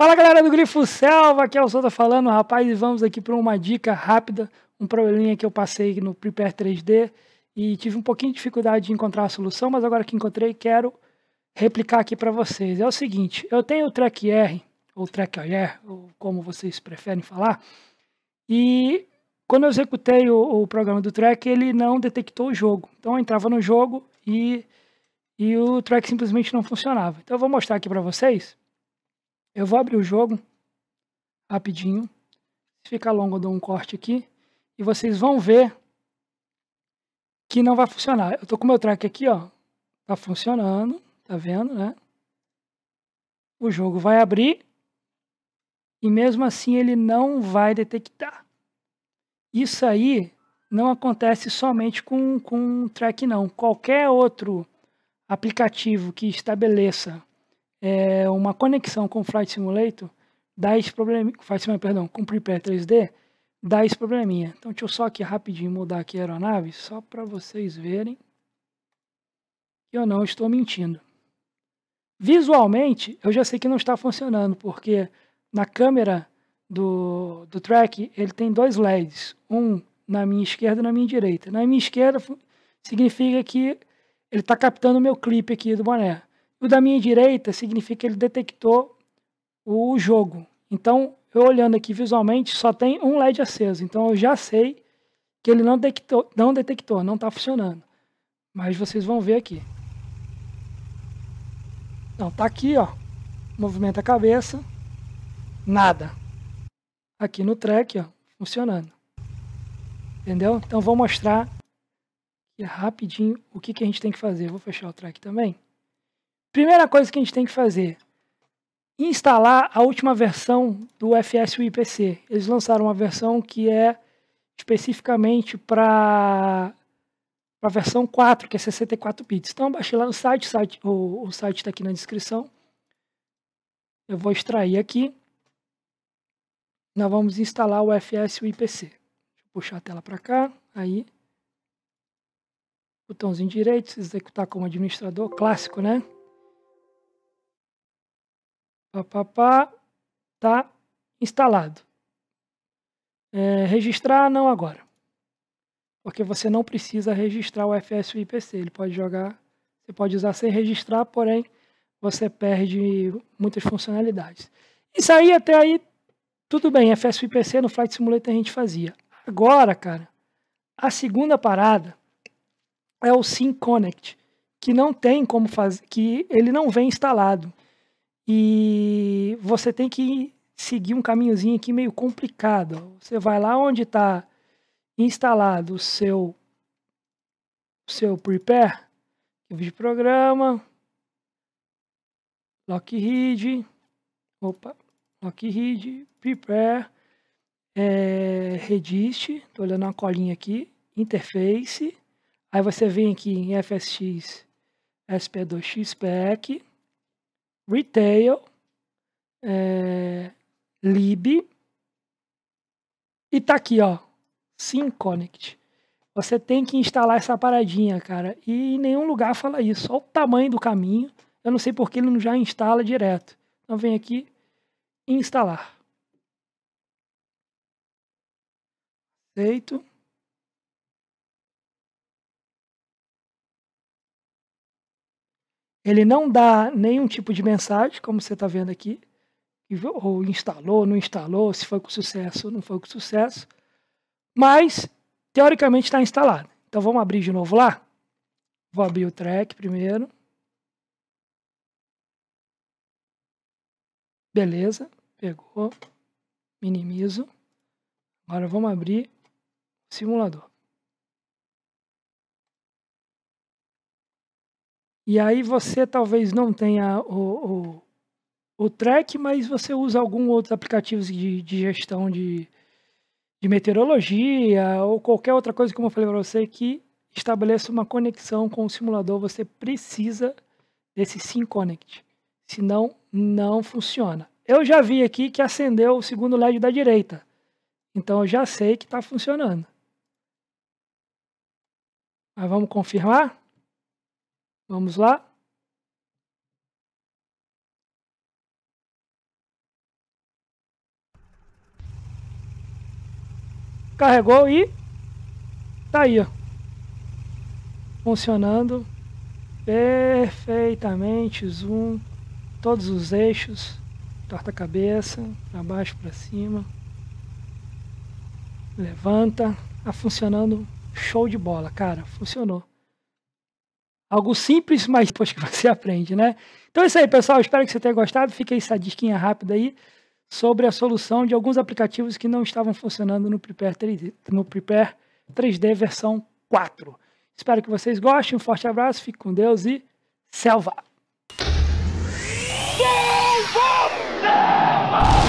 Fala galera do Grifo Selva, aqui é o Souza falando, rapaz, e vamos aqui para uma dica rápida, um probleminha que eu passei no Prepare 3D e tive um pouquinho de dificuldade de encontrar a solução, mas agora que encontrei, quero replicar aqui para vocês. É o seguinte, eu tenho o Track R, ou Track R, ou como vocês preferem falar, e quando eu executei o, o programa do Track, ele não detectou o jogo. Então eu entrava no jogo e, e o Track simplesmente não funcionava. Então eu vou mostrar aqui para vocês eu vou abrir o jogo rapidinho. Se ficar longo, eu dou um corte aqui. E vocês vão ver que não vai funcionar. Eu tô com o meu track aqui, ó. Tá funcionando, tá vendo, né? O jogo vai abrir e mesmo assim ele não vai detectar. Isso aí não acontece somente com, com track não. Qualquer outro aplicativo que estabeleça é, uma conexão com o Flight Simulator dá esse probleminha, Flight Simulator, perdão, com o Prepare 3D, dá esse probleminha. Então deixa eu só aqui rapidinho mudar aqui a aeronave, só para vocês verem que eu não estou mentindo. Visualmente, eu já sei que não está funcionando, porque na câmera do, do track, ele tem dois LEDs, um na minha esquerda e na minha direita. Na minha esquerda significa que ele está captando o meu clipe aqui do boné. O da minha direita significa que ele detectou o jogo. Então, eu olhando aqui visualmente, só tem um LED aceso. Então, eu já sei que ele não detectou, não detectou, não está funcionando. Mas vocês vão ver aqui. Então, tá aqui, ó. Movimenta a cabeça. Nada. Aqui no track, ó, funcionando. Entendeu? Então, vou mostrar rapidinho o que, que a gente tem que fazer. Vou fechar o track também. Primeira coisa que a gente tem que fazer: instalar a última versão do FS IPC. Eles lançaram uma versão que é especificamente para a versão 4, que é 64 bits. Então, baixei lá no site, site o, o site está aqui na descrição. Eu vou extrair aqui. Nós vamos instalar o FS IPC. Deixa eu puxar a tela para cá. Aí. Botãozinho direito, executar como administrador, clássico, né? Papapá. Tá instalado. É, registrar não agora. Porque você não precisa registrar o FSUIPC. Ele pode jogar, você pode usar sem registrar, porém você perde muitas funcionalidades. Isso aí até aí, tudo bem. FSUIPC no Flight Simulator a gente fazia. Agora, cara, a segunda parada é o SimConnect, que não tem como fazer, que ele não vem instalado e você tem que seguir um caminhozinho aqui meio complicado. Você vai lá onde está instalado o seu, seu prepare, o vídeo programa, Lockheed, opa, Lockheed, prepare, é, redist, estou olhando uma colinha aqui, interface, aí você vem aqui em FSX SP2XPEC, Retail, é, Lib e tá aqui, ó, SimConnect. Você tem que instalar essa paradinha, cara. E em nenhum lugar fala isso. só o tamanho do caminho. Eu não sei porque ele não já instala direto. Então vem aqui instalar. Aceito. Ele não dá nenhum tipo de mensagem, como você está vendo aqui, ou instalou, não instalou, se foi com sucesso ou não foi com sucesso, mas teoricamente está instalado. Então vamos abrir de novo lá? Vou abrir o track primeiro. Beleza, pegou, minimizo. Agora vamos abrir o simulador. E aí você talvez não tenha o, o, o track, mas você usa algum outro aplicativo de, de gestão de, de meteorologia ou qualquer outra coisa, como eu falei para você, que estabeleça uma conexão com o simulador. Você precisa desse SimConnect. Senão, não funciona. Eu já vi aqui que acendeu o segundo LED da direita. Então, eu já sei que está funcionando. Mas vamos confirmar? Vamos lá. Carregou e tá aí, ó. Funcionando perfeitamente. Zoom, todos os eixos, torta a cabeça, para baixo, para cima. Levanta, tá funcionando show de bola, cara, funcionou. Algo simples, mas depois que você aprende, né? Então é isso aí, pessoal. Espero que você tenha gostado. Fica essa disquinha rápida aí sobre a solução de alguns aplicativos que não estavam funcionando no Prepare 3D, no Prepare 3D versão 4. Espero que vocês gostem. Um forte abraço, fique com Deus e selva! Selva! selva!